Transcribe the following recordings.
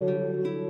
Música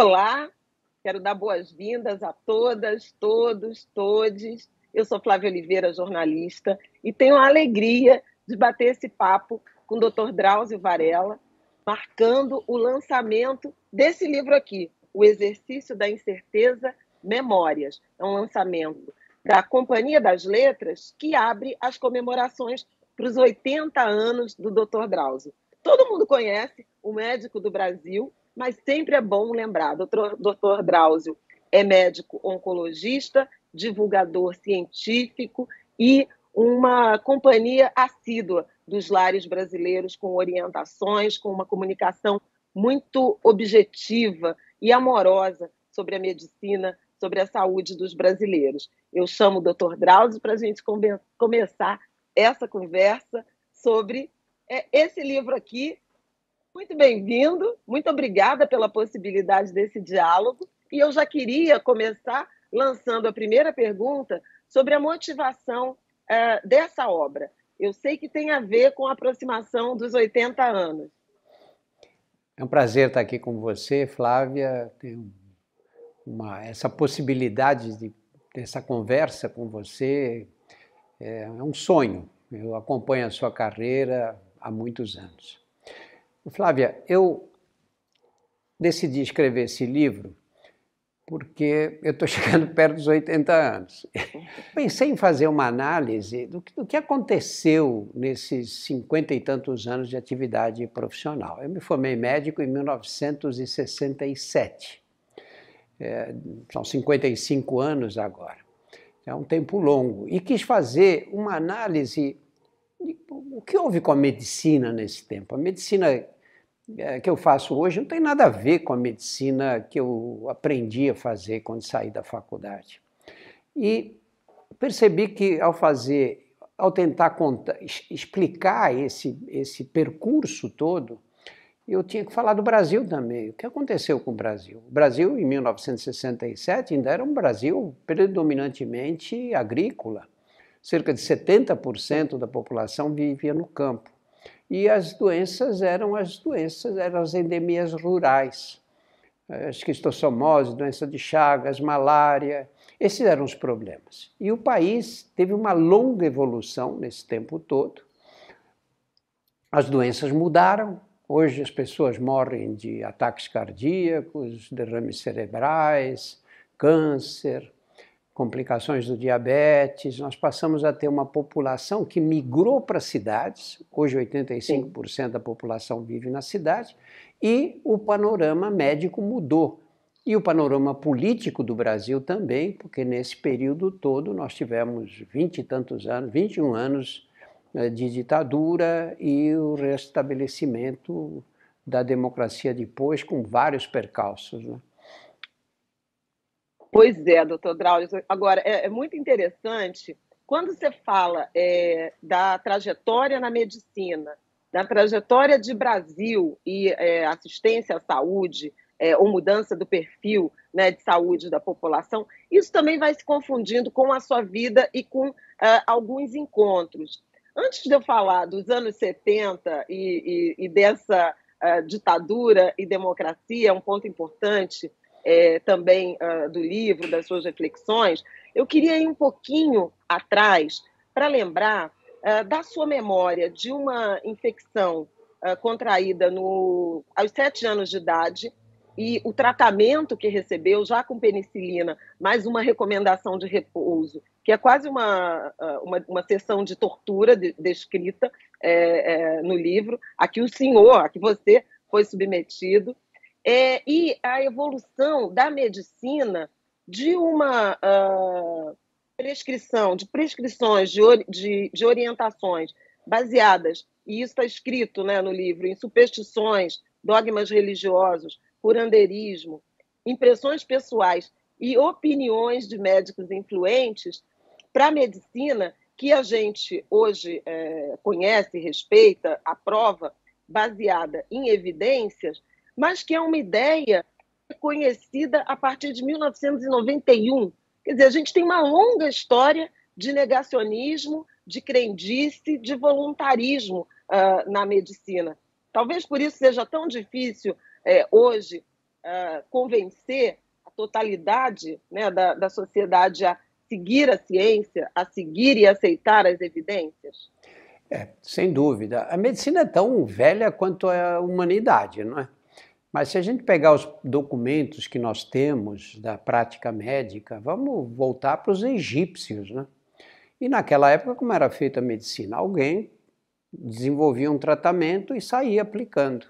Olá, quero dar boas-vindas a todas, todos, todes. Eu sou Flávia Oliveira, jornalista, e tenho a alegria de bater esse papo com o Dr. Drauzio Varela, marcando o lançamento desse livro aqui, O Exercício da Incerteza Memórias. É um lançamento da Companhia das Letras que abre as comemorações para os 80 anos do Dr. Drauzio. Todo mundo conhece o médico do Brasil, mas sempre é bom lembrar, doutor, doutor Drauzio é médico oncologista, divulgador científico e uma companhia assídua dos lares brasileiros com orientações, com uma comunicação muito objetiva e amorosa sobre a medicina, sobre a saúde dos brasileiros. Eu chamo o doutor Drauzio para a gente come começar essa conversa sobre é, esse livro aqui, muito bem-vindo, muito obrigada pela possibilidade desse diálogo. E eu já queria começar lançando a primeira pergunta sobre a motivação uh, dessa obra. Eu sei que tem a ver com a aproximação dos 80 anos. É um prazer estar aqui com você, Flávia. uma, essa possibilidade de ter essa conversa com você é, é um sonho. Eu acompanho a sua carreira há muitos anos. Flávia, eu decidi escrever esse livro porque eu estou chegando perto dos 80 anos. Pensei em fazer uma análise do que, do que, aconteceu nesses 50 e tantos anos de atividade profissional. Eu me formei médico em 1967. É, são 55 anos agora. É um tempo longo. E quis fazer uma análise de o que houve com a medicina nesse tempo. A medicina é, que eu faço hoje não tem nada a ver com a medicina que eu aprendi a fazer quando saí da faculdade. E percebi que ao fazer, ao tentar contar, explicar esse, esse percurso todo, eu tinha que falar do Brasil também. O que aconteceu com o Brasil? O Brasil, em 1967, ainda era um Brasil predominantemente agrícola. Cerca de 70% da população vivia no campo e as doenças eram as doenças, eram as endemias rurais. Eh, esquistossomose, doença de Chagas, malária, esses eram os problemas. E o país teve uma longa evolução nesse tempo todo. As doenças mudaram, Hoje as pessoas morrem de ataques cardíacos, derrames cerebrais, câncer, complicações do diabetes, nós passamos a ter uma população que migrou para as cidades, hoje 85% Sim. da população vive na cidade, e o panorama médico mudou. E o panorama político do Brasil também, porque nesse período todo nós tivemos vinte e tantos anos, 21 anos eh, de ditadura e o restabelecimento da democracia depois, com vários percalços. Né? Pois é, doutor Drauzio. Agora, é, é muito interessante quando você fala é, da trajetória na medicina, da trajetória de Brasil e é, assistência à saúde, é, ou mudança do perfil né, de saúde da população, isso também vai se confundindo com a sua vida e com é, alguns encontros. Antes de eu falar dos anos 70 e, e, e dessa é, ditadura e democracia, é um ponto importante, é, também uh, do livro, das suas reflexões, eu queria ir um pouquinho atrás para lembrar uh, da sua memória de uma infecção uh, contraída no, aos sete anos de idade e o tratamento que recebeu já com penicilina, mais uma recomendação de repouso, que é quase uma, uma, uma sessão de tortura de, descrita é, é, no livro, a que o senhor, a que você foi submetido é, e a evolução da medicina de uma uh, prescrição, de prescrições, de, de, de orientações baseadas, e isso está escrito né, no livro, em superstições, dogmas religiosos, curanderismo, impressões pessoais e opiniões de médicos influentes para a medicina que a gente hoje é, conhece, respeita, aprova, baseada em evidências, mas que é uma ideia conhecida a partir de 1991. Quer dizer, a gente tem uma longa história de negacionismo, de crendice, de voluntarismo uh, na medicina. Talvez por isso seja tão difícil é, hoje uh, convencer a totalidade né, da, da sociedade a seguir a ciência, a seguir e aceitar as evidências. É, sem dúvida. A medicina é tão velha quanto a humanidade, não é? Mas se a gente pegar os documentos que nós temos da prática médica, vamos voltar para os egípcios, né? E naquela época, como era feita a medicina? Alguém desenvolvia um tratamento e saía aplicando.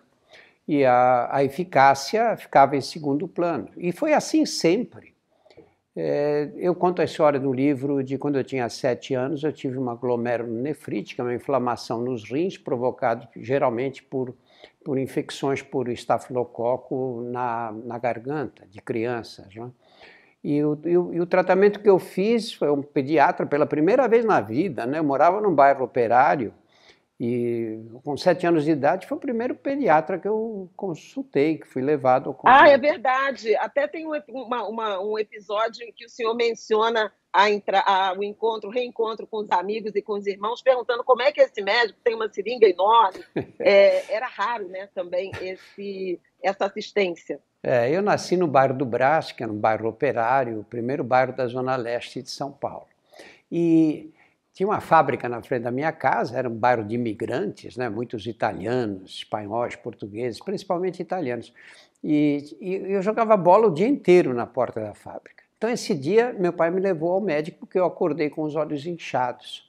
E a, a eficácia ficava em segundo plano. E foi assim sempre. É, eu conto a história no livro de quando eu tinha sete anos, eu tive uma glomerulonefrite, que é uma inflamação nos rins, provocada geralmente por por infecções por estafilococo na, na garganta de crianças. Né? E, o, e, o, e, o, tratamento que eu fiz foi um pediatra pela primeira vez na vida. Né? Eu morava num bairro operário e com sete anos de idade foi o primeiro pediatra que eu consultei, que fui levado. Ao ah, é verdade. Até tem um, uma, uma, um episódio em que o senhor menciona a entra, a, o encontro, o reencontro com os amigos e com os irmãos, perguntando como é que esse médico tem uma seringa enorme. É, era raro, né, também, esse, essa assistência. É, eu nasci no bairro do Brás, que era um bairro operário, o primeiro bairro da Zona Leste de São Paulo. E tinha uma fábrica na frente da minha casa, era um bairro de imigrantes, né, muitos italianos, espanhóis, portugueses, principalmente italianos. E, e eu jogava bola o dia inteiro na porta da fábrica. Então, esse dia, meu pai me levou ao médico porque eu acordei com os olhos inchados.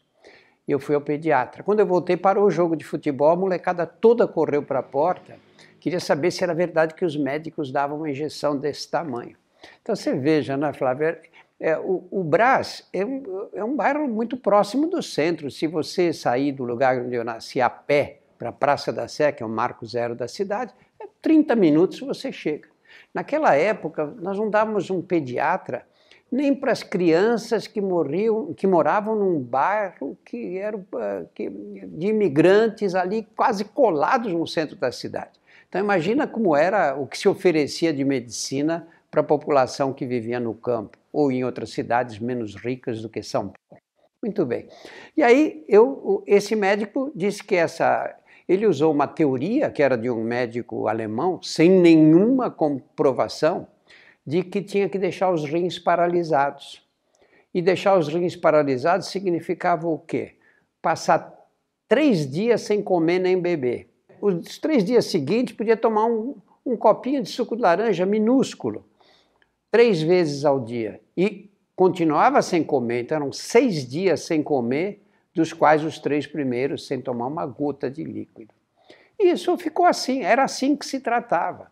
E eu fui ao pediatra. Quando eu voltei, parou o jogo de futebol, a molecada toda correu para a porta. Queria saber se era verdade que os médicos davam uma injeção desse tamanho. Então, você veja, né, Flávia, é, é, o, o Brás é um, é um bairro muito próximo do centro. Se você sair do lugar onde eu nasci a pé para a Praça da Sé, que é o marco zero da cidade, 30 é minutos você chega. Naquela época, nós não dávamos um pediatra nem para as crianças que morriam, que moravam num bairro que era eh, que, de imigrantes ali quase colados no centro da cidade. Então imagina como era o que se oferecia de medicina para a população que vivia no campo ou em outras cidades menos ricas do que São Paulo. Muito bem. E aí eu, esse médico disse que essa ele usou uma teoria que era de um médico alemão, sem nenhuma comprovação, de que tinha que deixar os rins paralisados. E deixar os rins paralisados significava o quê? Passar três dias sem comer nem beber. Os três dias seguintes podia tomar um, um copinho de suco de laranja minúsculo, três vezes ao dia. E continuava sem comer, então eram seis dias sem comer dos quais os três primeiros sem tomar uma gota de líquido. E isso ficou assim, era assim que se tratava.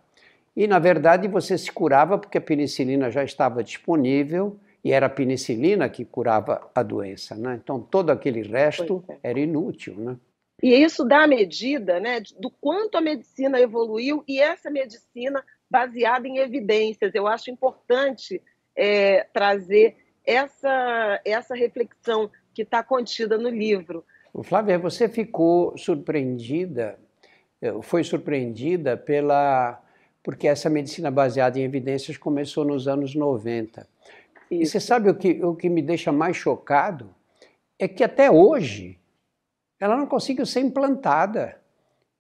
E na verdade você se curava porque a penicilina já estava disponível e era a penicilina que curava a doença, né? Então todo aquele resto é. era inútil, né? E isso dá a medida né, do quanto a medicina evoluiu e essa medicina baseada em evidências. Eu acho importante é, trazer essa, essa reflexão que está contida no livro. Flávia, você ficou surpreendida, eh, foi surpreendida pela. porque essa medicina baseada em evidências começou nos anos 90. Isso. E você sabe o que, o que me deixa mais chocado? É que até hoje ela não conseguiu ser implantada.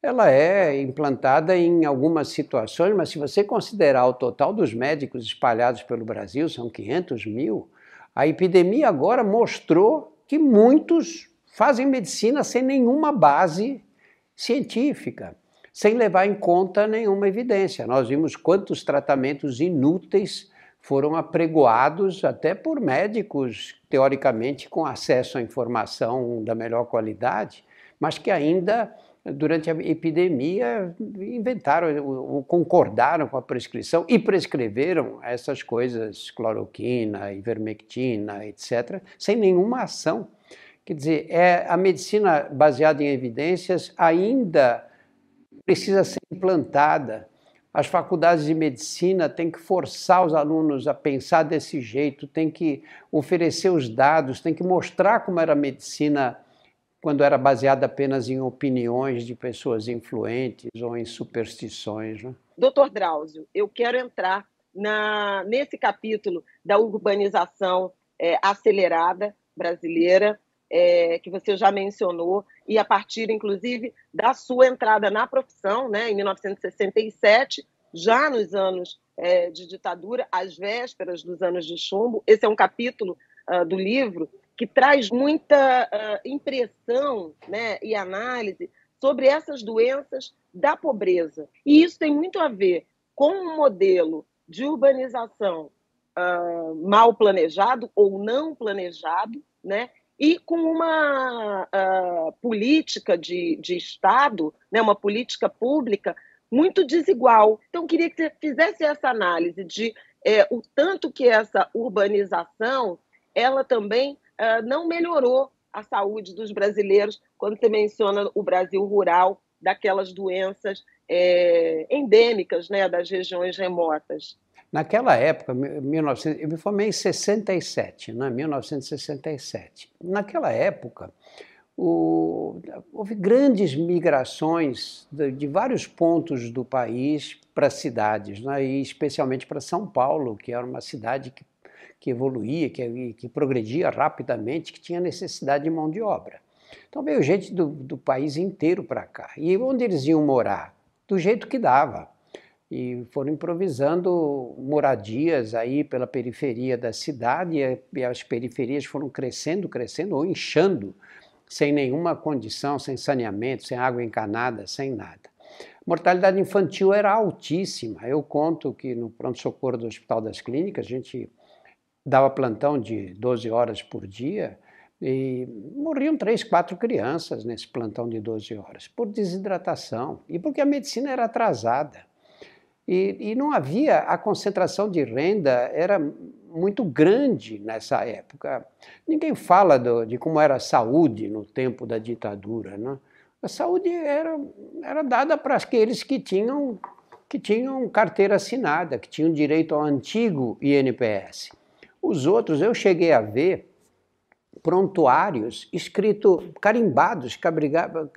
Ela é implantada em algumas situações, mas se você considerar o total dos médicos espalhados pelo Brasil, são 500 mil, a epidemia agora mostrou que muitos fazem medicina sem nenhuma base científica, sem levar em conta nenhuma evidência. Nós vimos quantos tratamentos inúteis foram apregoados até por médicos, teoricamente, com acesso à informação da melhor qualidade, mas que ainda durante a epidemia, inventaram ou concordaram com a prescrição e prescreveram essas coisas, cloroquina, ivermectina, etc., sem nenhuma ação. Quer dizer, é, a medicina baseada em evidências ainda precisa ser implantada. As faculdades de medicina têm que forçar os alunos a pensar desse jeito, têm que oferecer os dados, têm que mostrar como era a medicina quando era baseada apenas em opiniões de pessoas influentes ou em superstições. Né? Doutor Drauzio, eu quero entrar na, nesse capítulo da urbanização é, acelerada brasileira, é, que você já mencionou, e a partir, inclusive, da sua entrada na profissão, né, em 1967, já nos anos é, de ditadura, às vésperas dos anos de chumbo. Esse é um capítulo uh, do livro que traz muita uh, impressão né, e análise sobre essas doenças da pobreza. E isso tem muito a ver com um modelo de urbanização uh, mal planejado ou não planejado, né? e com uma uh, política de, de Estado, né? uma política pública muito desigual. Então, queria que você fizesse essa análise de é, o tanto que essa urbanização ela também uh, não melhorou a saúde dos brasileiros quando você menciona o Brasil rural, daquelas doenças é, endêmicas né, das regiões remotas. Naquela época, 1900, eu me formei em 67, né, 1967. Naquela época, o, houve grandes migrações de, de, vários pontos do país para cidades, né? e especialmente para São Paulo, que era uma cidade que que evoluía, que, que progredia rapidamente, que tinha necessidade de mão de obra. Então veio gente do, do país inteiro para cá. E onde eles iam morar? Do jeito que dava. E foram improvisando moradias aí pela periferia da cidade, e as periferias foram crescendo, crescendo ou inchando, sem nenhuma condição, sem saneamento, sem água encanada, sem nada. mortalidade infantil era altíssima. Eu conto que no pronto-socorro do Hospital das Clínicas, a gente dava plantão de 12 horas por dia e morriam três, quatro crianças nesse plantão de 12 horas, por desidratação e porque a medicina era atrasada. E, e não havia, a concentração de renda era muito grande nessa época. Ninguém fala do, de como era a saúde no tempo da ditadura. Né? A saúde era, era dada para aqueles que tinham, que tinham carteira assinada, que tinham direito ao antigo INPS. Os outros eu cheguei a ver prontuários escrito carimbados, que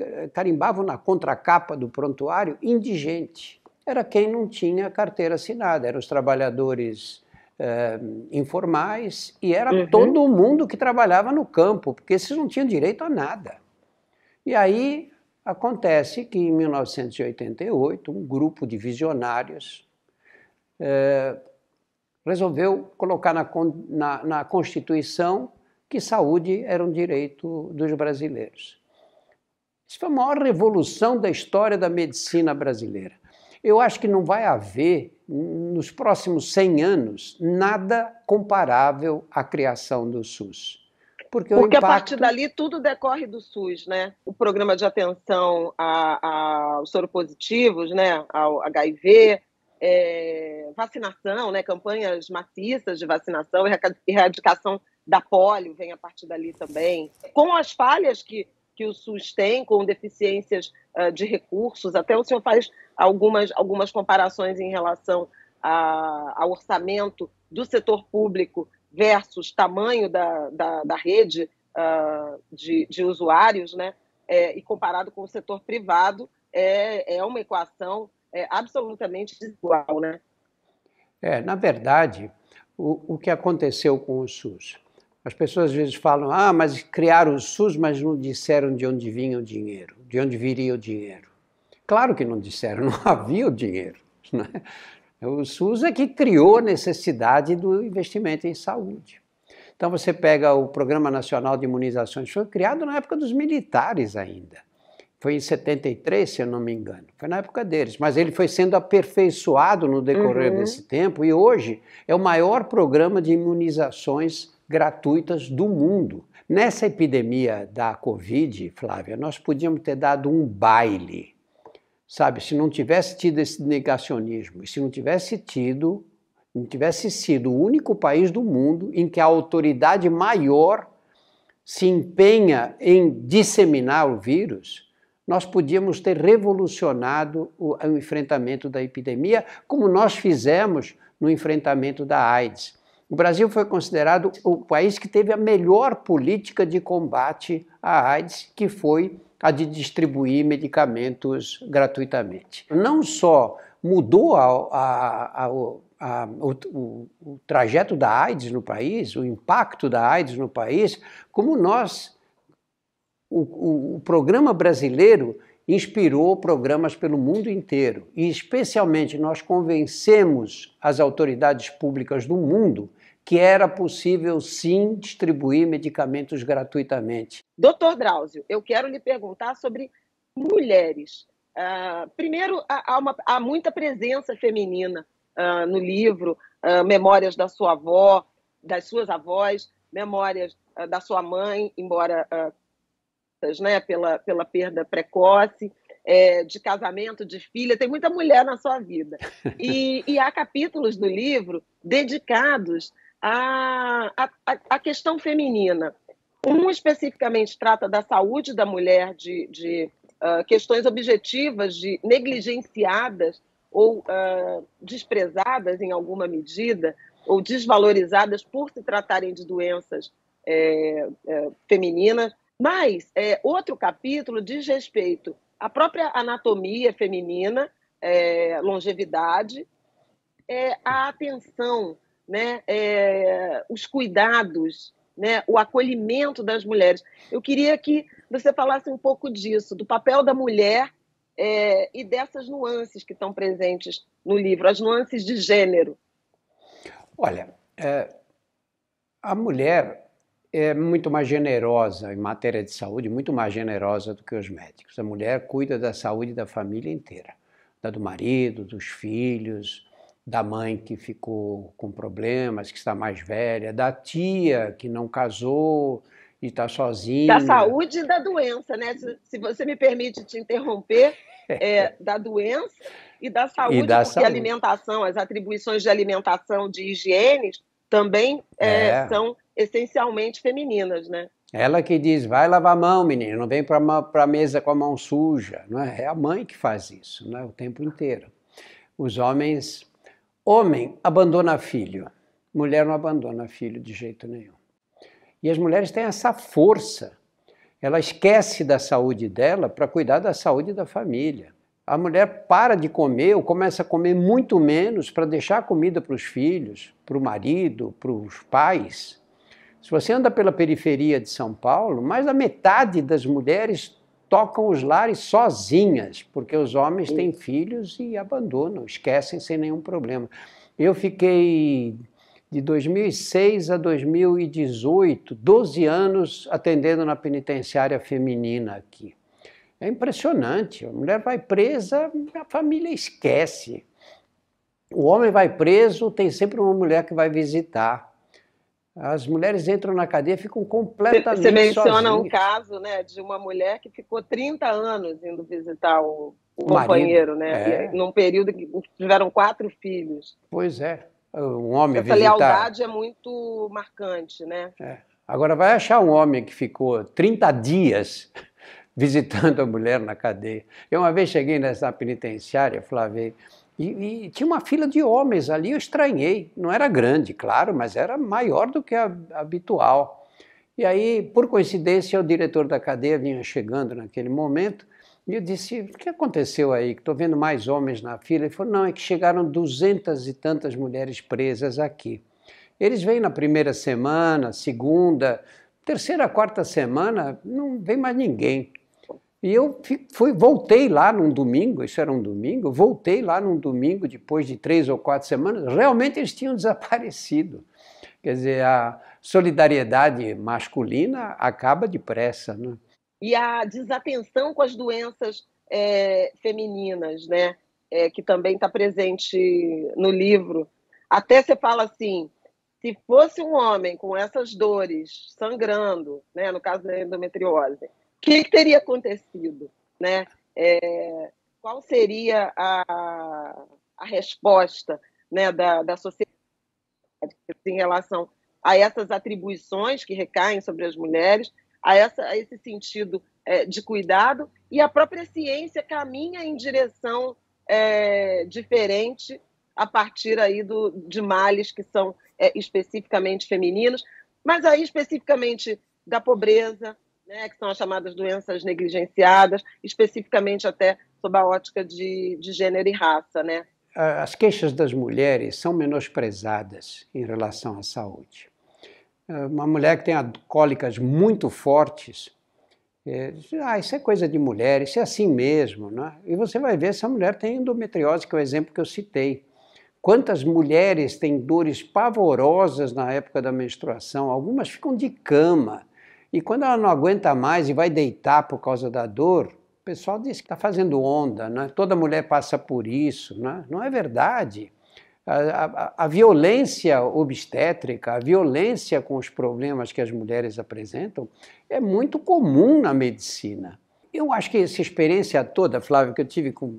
eh, carimbavam na contracapa do prontuário indigente. Era quem não tinha carteira assinada, eram os trabalhadores eh, informais e era uhum. todo mundo que trabalhava no campo, porque esses não tinham direito a nada. E aí acontece que em 1988 um grupo de visionários eh, resolveu colocar na, na, na Constituição que saúde era um direito dos brasileiros. Isso foi a maior revolução da história da medicina brasileira. Eu acho que não vai haver, nos próximos 100 anos, nada comparável à criação do SUS. Porque, Porque impacto... a partir dali tudo decorre do SUS, né? O programa de atenção a, a, aos soropositivos, né? ao HIV, é, vacinação, né, campanhas maciças de vacinação, erradicação da polio vem a partir dali também. Com as falhas que, que o SUS tem, com deficiências uh, de recursos, até o senhor faz algumas, algumas comparações em relação a, ao orçamento do setor público versus tamanho da, da, da rede uh, de, de usuários, né? É, e comparado com o setor privado, é, é uma equação é, absolutamente desigual, né? É, na verdade, o, o que aconteceu com o SUS? As pessoas às vezes falam, ah, mas criaram o SUS, mas não disseram de onde vinha o dinheiro, de onde viria o dinheiro. Claro que não disseram, não havia o dinheiro. Né? O SUS é que criou a necessidade do investimento em saúde. Então você pega o Programa Nacional de Imunizações, foi criado na época dos militares ainda. Foi em 73, se eu não me engano. Foi na época deles. Mas ele foi sendo aperfeiçoado no decorrer uhum. desse tempo e hoje é o maior programa de imunizações gratuitas do mundo. Nessa epidemia da Covid, Flávia, nós podíamos ter dado um baile, sabe? Se não tivesse tido esse negacionismo, se não tivesse tido, não tivesse sido o único país do mundo em que a autoridade maior se empenha em disseminar o vírus, nós podíamos ter revolucionado o, o enfrentamento da epidemia, como nós fizemos no enfrentamento da AIDS. O Brasil foi considerado o país que teve a melhor política de combate à AIDS, que foi a de distribuir medicamentos gratuitamente. Não só mudou a, a, a, o, o, o trajeto da AIDS no país, o impacto da AIDS no país, como nós o, o, o programa brasileiro inspirou programas pelo mundo inteiro e, especialmente, nós convencemos as autoridades públicas do mundo que era possível sim distribuir medicamentos gratuitamente. Doutor Drauzio, eu quero lhe perguntar sobre mulheres. Uh, primeiro, há, uma, há, muita presença feminina uh, no livro, uh, memórias da sua avó, das suas avós, memórias da sua mãe, embora né, pela, pela perda precoce, é, de casamento, de filha, tem muita mulher na sua vida. E, e há capítulos do livro dedicados à, à, à, questão feminina. Um especificamente trata da saúde da mulher, de, de uh, questões objetivas, de negligenciadas ou uh, desprezadas em alguma medida, ou desvalorizadas por se tratarem de doenças é, é, femininas, mas é, outro capítulo diz respeito à própria anatomia feminina, é, longevidade, é, a atenção, né, é, os cuidados, né, o acolhimento das mulheres. Eu queria que você falasse um pouco disso, do papel da mulher é, e dessas nuances que estão presentes no livro, as nuances de gênero. Olha, é, a mulher é muito mais generosa em matéria de saúde, muito mais generosa do que os médicos. A mulher cuida da saúde da família inteira, da do marido, dos filhos, da mãe que ficou com problemas, que está mais velha, da tia que não casou e está sozinha. Da saúde e da doença, né? Se, você me permite te interromper, é, da doença e da saúde, e da porque saúde. a alimentação, as atribuições de alimentação, de higiene, também é, é. são essencialmente femininas, né? Ela que diz, vai lavar a mão, menino, não vem para a mesa com a mão suja. Não é? é a mãe que faz isso né? o tempo inteiro. Os homens. Homem abandona filho, mulher não abandona filho de jeito nenhum. E as mulheres têm essa força. Ela esquece da saúde dela para cuidar da saúde da família. A mulher para de comer ou começa a comer muito menos para deixar comida para os filhos, para o marido, para os pais se você anda pela periferia de São Paulo, mais da metade das mulheres tocam os lares sozinhas, porque os homens têm filhos e abandonam, esquecem sem nenhum problema. Eu fiquei de 2006 a 2018, 12 anos atendendo na penitenciária feminina aqui. É impressionante, a mulher vai presa, a família esquece. O homem vai preso, tem sempre uma mulher que vai visitar. As mulheres entram na cadeia ficam completamente Você menciona sozinhas. um caso né, de uma mulher que ficou 30 anos indo visitar o, o companheiro, né? É. Num período que tiveram quatro filhos. Pois é, um homem Essa visitar. lealdade é muito marcante, né? É. Agora vai achar um homem que ficou 30 dias visitando a mulher na cadeia. Eu uma vez cheguei nessa penitenciária, Flávia. E, e, tinha uma fila de homens ali, eu estranhei. Não era grande, claro, mas era maior do que a, habitual. E aí, por coincidência, o diretor da cadeia vinha chegando naquele momento e eu disse: O que aconteceu aí? Que estou vendo mais homens na fila. Ele falou: Não, é que chegaram duzentas e tantas mulheres presas aqui. Eles vêm na primeira semana, segunda, terceira, quarta semana, não vem mais ninguém. E eu fui, voltei lá num domingo, isso era um domingo, voltei lá num domingo depois de três ou quatro semanas, realmente eles tinham desaparecido. Quer dizer, a solidariedade masculina acaba depressa. Né? E a desatenção com as doenças é, femininas, né? É, que também está presente no livro. Até você fala assim, se fosse um homem com essas dores, sangrando, né, no caso da endometriose, que, que teria acontecido? Né? É, qual seria a, a resposta né, da, da sociedade em relação a essas atribuições que recaem sobre as mulheres, a, essa, a esse sentido é, de cuidado, e a própria ciência caminha em direção é, diferente a partir aí do, de males que são é, especificamente femininos, mas aí especificamente da pobreza, né, que são as chamadas doenças negligenciadas, especificamente até sob a ótica de, de gênero e raça. Né? As queixas das mulheres são menosprezadas em relação à saúde. É, uma mulher que tem cólicas muito fortes, é, ah, isso é coisa de mulher, isso é assim mesmo. Né? E você vai ver se a mulher tem endometriose, que é o exemplo que eu citei. Quantas mulheres têm dores pavorosas na época da menstruação? Algumas ficam de cama, e quando ela não aguenta mais e vai deitar por causa da dor, o pessoal diz que está fazendo onda, né? toda mulher passa por isso. Né? Não é verdade. A, a, a, violência obstétrica, a violência com os problemas que as mulheres apresentam, é muito comum na medicina. Eu acho que essa experiência toda, Flávio, que eu tive com,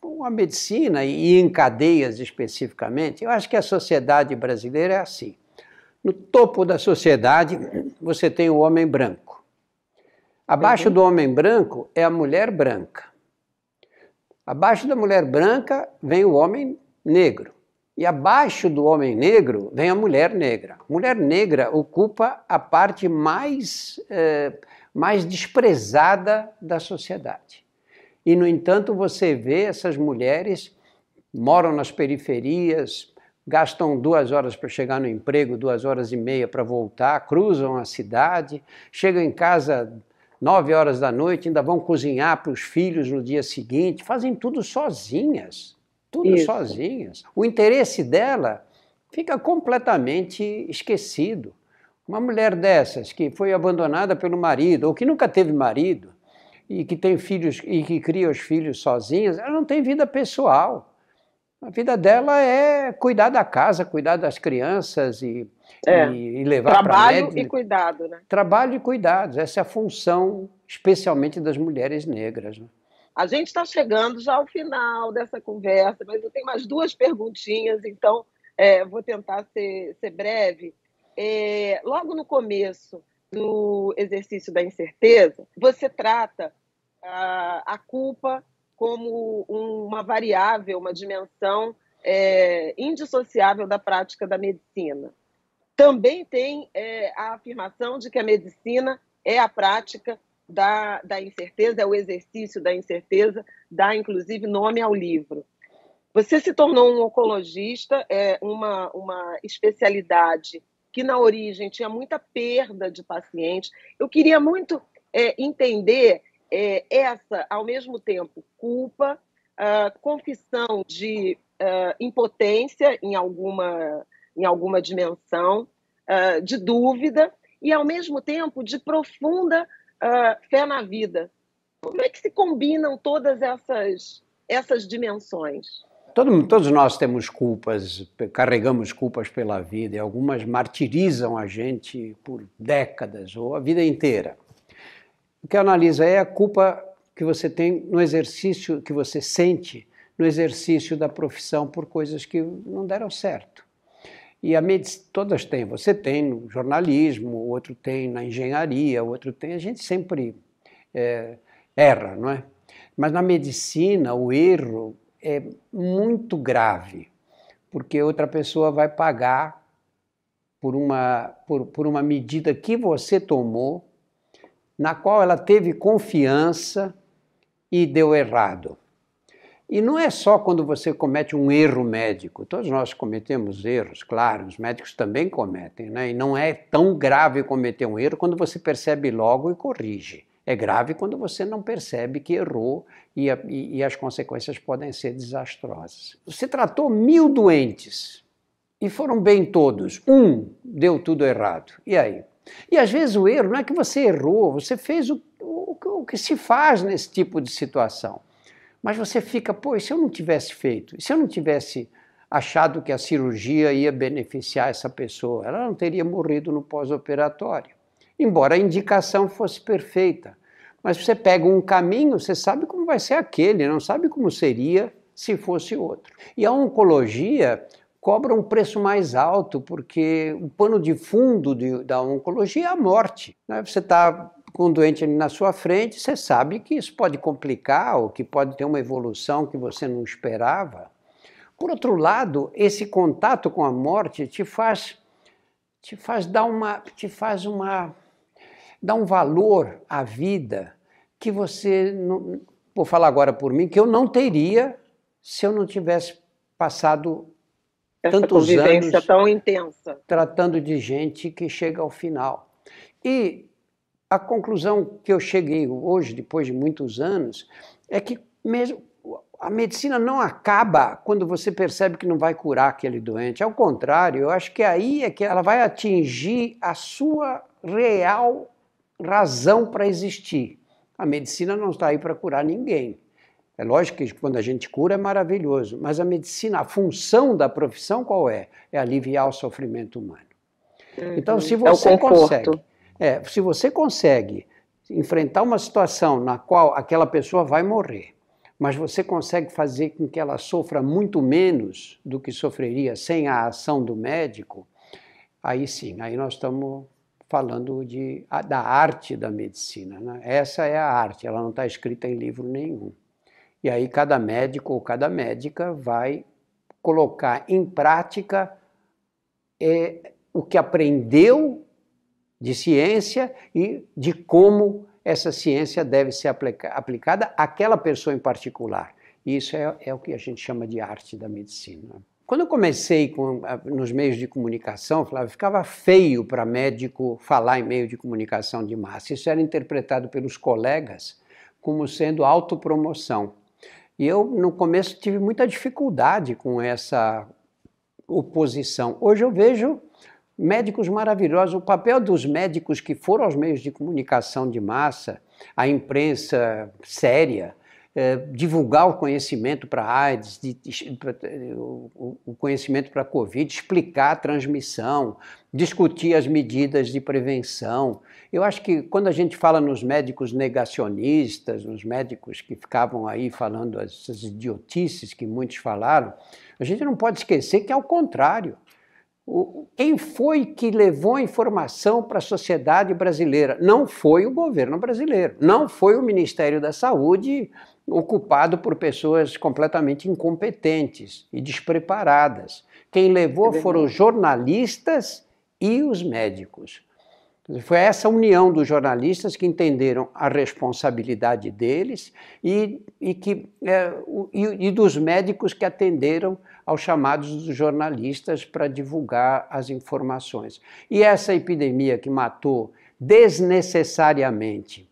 com a medicina e em cadeias especificamente, eu acho que a sociedade brasileira é assim. No topo da sociedade, você tem o homem branco. Abaixo uhum. do homem branco é a mulher branca. Abaixo da mulher branca vem o homem negro. E abaixo do homem negro vem a mulher negra. A mulher negra ocupa a parte mais, eh, mais desprezada da sociedade. E, no entanto, você vê essas mulheres moram nas periferias, gastam duas horas para chegar no emprego, duas horas e meia para voltar, cruzam a cidade, chegam em casa nove horas da noite, ainda vão cozinhar para os filhos no dia seguinte, fazem tudo sozinhas, tudo Isso. sozinhas. O interesse dela fica completamente esquecido. Uma mulher dessas que foi abandonada pelo marido ou que nunca teve marido e que tem filhos e que cria os filhos sozinhas, ela não tem vida pessoal a vida dela é cuidar da casa, cuidar das crianças e, é. e, e levar para Trabalho e cuidado, né? Trabalho e cuidados. Essa é a função, especialmente das mulheres negras. Né? A gente está chegando já ao final dessa conversa, mas eu tenho mais duas perguntinhas, então é, vou tentar ser, ser breve. É, logo no começo do exercício da incerteza, você trata a, a culpa como uma variável, uma dimensão é, indissociável da prática da medicina. Também tem é, a afirmação de que a medicina é a prática da, da incerteza, é o exercício da incerteza, dá inclusive nome ao livro. Você se tornou um oncologista, é uma, uma especialidade que na origem tinha muita perda de pacientes. Eu queria muito é, entender é, essa, ao mesmo tempo, culpa, uh, confissão de uh, impotência em alguma, em alguma dimensão, uh, de dúvida, e, ao mesmo tempo, de profunda fé na vida. Como é que se combinam todas essas, essas dimensões? Todo, todos nós temos culpas, carregamos culpas pela vida, e algumas martirizam a gente por décadas ou a vida inteira. O que analisa é a culpa que você tem no exercício que você sente no exercício da profissão por coisas que não deram certo. E a medicina, todas têm, você tem no jornalismo, outro tem na engenharia, outro tem, a gente sempre é, erra, não é? Mas na medicina o erro é muito grave, porque outra pessoa vai pagar por uma, por, por uma medida que você tomou na qual ela teve confiança e deu errado. E não é só quando você comete um erro médico. Todos nós cometemos erros, claro, os médicos também cometem, né? E não é tão grave cometer um erro quando você percebe logo e corrige. É grave quando você não percebe que errou e, a, e, e as consequências podem ser desastrosas. Você tratou mil doentes e foram bem todos. Um deu tudo errado. E aí? E às vezes o erro não é que você errou, você fez o, o, o que se faz nesse tipo de situação. Mas você fica, pô, e se eu não tivesse feito? E se eu não tivesse achado que a cirurgia ia beneficiar essa pessoa? Ela não teria morrido no pós-operatório. Embora a indicação fosse perfeita. Mas você pega um caminho, você sabe como vai ser aquele, não sabe como seria se fosse outro. E a oncologia cobra um preço mais alto, porque o pano de fundo de, da oncologia é a morte. Né? Você está com um doente na sua frente, você sabe que isso pode complicar ou que pode ter uma evolução que você não esperava. Por outro lado, esse contato com a morte te faz te faz dar uma te faz uma dar um valor à vida que você não, vou falar agora por mim que eu não teria se eu não tivesse passado essa tantos convivência anos tão intensa. Tratando de gente que chega ao final. E a conclusão que eu cheguei hoje, depois de muitos anos, é que mesmo a medicina não acaba quando você percebe que não vai curar aquele doente. Ao contrário, eu acho que aí é que ela vai atingir a sua real razão para existir. A medicina não está aí para curar ninguém. É lógico que quando a gente cura é maravilhoso, mas a medicina, a função da profissão qual é? É aliviar o sofrimento humano. Uhum. Então, se é você é consegue, é, se você consegue enfrentar uma situação na qual aquela pessoa vai morrer, mas você consegue fazer com que ela sofra muito menos do que sofreria sem a ação do médico, aí sim, aí nós estamos falando de, da arte da medicina. Né? Essa é a arte, ela não está escrita em livro nenhum. E aí cada médico ou cada médica vai colocar em prática é, o que aprendeu de ciência e de como essa ciência deve ser aplica aplicada àquela pessoa em particular. E isso é, é, o que a gente chama de arte da medicina. Né? Quando eu comecei com, nos meios de comunicação, Flávio, ficava feio para médico falar em meio de comunicação de massa. Isso era interpretado pelos colegas como sendo autopromoção. E eu, no começo, tive muita dificuldade com essa oposição. Hoje eu vejo médicos maravilhosos. O papel dos médicos que foram aos meios de comunicação de massa, a imprensa séria, é, divulgar o conhecimento para AIDS, de, pra, o, o, conhecimento para a Covid, explicar a transmissão, discutir as medidas de prevenção. Eu acho que quando a gente fala nos médicos negacionistas, nos médicos que ficavam aí falando essas idiotices que muitos falaram, a gente não pode esquecer que é o contrário quem foi que levou a informação para a sociedade brasileira? Não foi o governo brasileiro, não foi o Ministério da Saúde, ocupado por pessoas completamente incompetentes e despreparadas. Quem levou é foram os jornalistas e os médicos. Foi essa união dos jornalistas que entenderam a responsabilidade deles e, e, que, é, e, e dos médicos que atenderam aos chamados dos jornalistas para divulgar as informações. E essa epidemia que matou desnecessariamente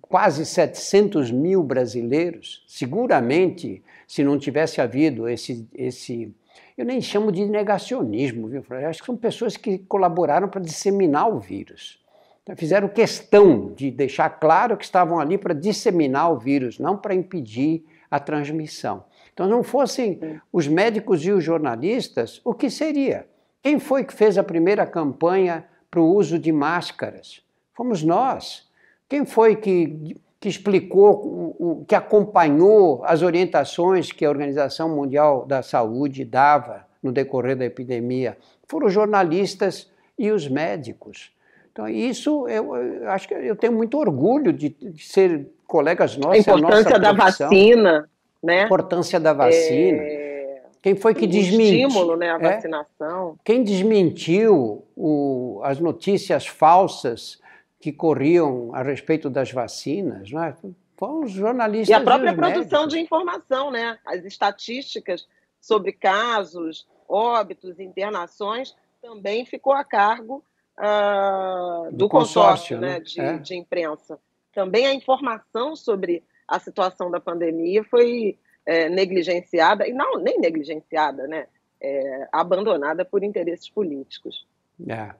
quase 700 mil brasileiros, seguramente, se não tivesse havido esse, esse eu nem chamo de negacionismo, viu? Eu acho que são pessoas que colaboraram para disseminar o vírus. Então, fizeram questão de deixar claro que estavam ali para disseminar o vírus, não para impedir a transmissão. Então, não fossem os médicos e os jornalistas, o que seria? Quem foi que fez a primeira campanha para o uso de máscaras? Fomos nós. Quem foi que que explicou, o, que acompanhou as orientações que a Organização Mundial da Saúde dava no decorrer da epidemia, foram os jornalistas e os médicos. Então, isso eu, eu acho que eu tenho muito orgulho de, de ser colegas nossos. A é importância da vacina, né? A importância da vacina. É... Quem foi que desmentiu? estímulo, né? A é? vacinação. É? Quem desmentiu o, as notícias falsas que corriam a respeito das vacinas, né? foram os jornalistas. E a própria e produção médicos. de informação, né? as estatísticas sobre casos, óbitos, internações, também ficou a cargo uh, do, do, consórcio, consórcio né? né? de, é. de imprensa. Também a informação sobre a situação da pandemia foi é, negligenciada, e não, nem negligenciada, né? É, abandonada por interesses políticos. É.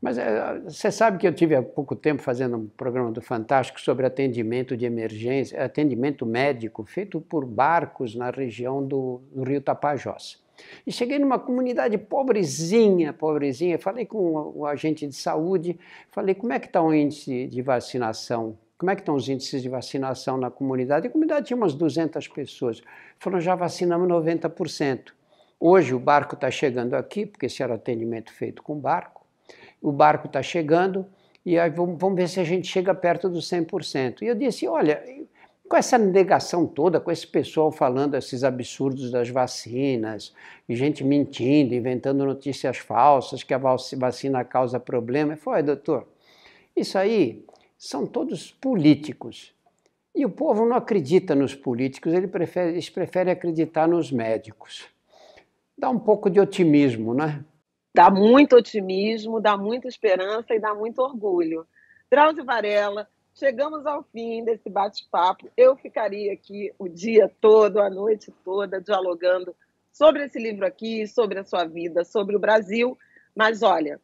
Mas é, você sabe que eu tive há pouco tempo fazendo um programa do Fantástico sobre atendimento de emergência, atendimento médico feito por barcos na região do, do Rio Tapajós. E cheguei numa comunidade pobrezinha, pobrezinha. Falei com o agente de saúde, falei como é que está o índice de vacinação como é que estão os índices de vacinação na comunidade? A comunidade tinha umas 200 pessoas. falaram já vacinamos 90%. Hoje o barco está chegando aqui, porque esse era o atendimento feito com barco o barco está chegando e vamos, vamos ver se a gente chega perto dos 100%. E eu disse, olha, com essa negação toda, com esse pessoal falando esses absurdos das vacinas, gente mentindo, inventando notícias falsas, que a vacina causa problema. Foi, doutor, isso aí são todos políticos. E o povo não acredita nos políticos, ele prefere, eles preferem acreditar nos médicos. Dá um pouco de otimismo, né? Dá muito otimismo, dá muita esperança e dá muito orgulho. Drauzio Varela, chegamos ao fim desse bate-papo. Eu ficaria aqui o dia todo, a noite toda, dialogando sobre esse livro aqui, sobre a sua vida, sobre o Brasil. Mas olha,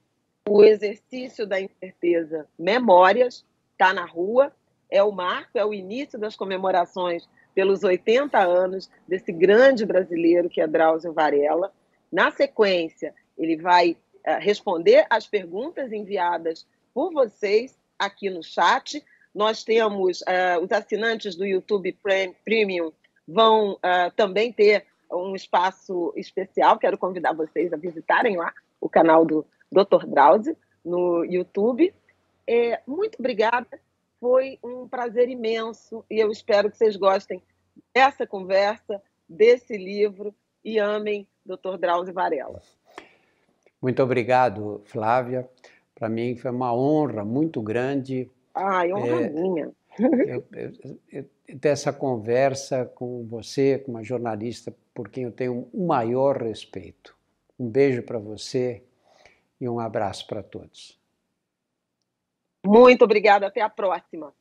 o exercício da incerteza Memórias está na rua, é o marco, é o início das comemorações pelos 80 anos desse grande brasileiro que é Drauzio Varela. Na sequência, ele vai eh, responder às perguntas enviadas por vocês aqui no chat. Nós temos uh, os assinantes do YouTube Premium vão uh, também ter um espaço especial. Quero convidar vocês a visitarem lá o canal do Dr. Drauzio no YouTube. É, muito obrigada, foi um prazer imenso e eu espero que vocês gostem dessa conversa, desse livro e amem Dr. Drauzio Varela. Muito obrigado, Flávia. Para mim foi uma honra muito grande. é honra minha. eu, eu, eu, ter essa conversa com você, com uma jornalista por quem eu tenho o maior respeito. Um beijo para você e um abraço para todos. Muito obrigada, até a próxima.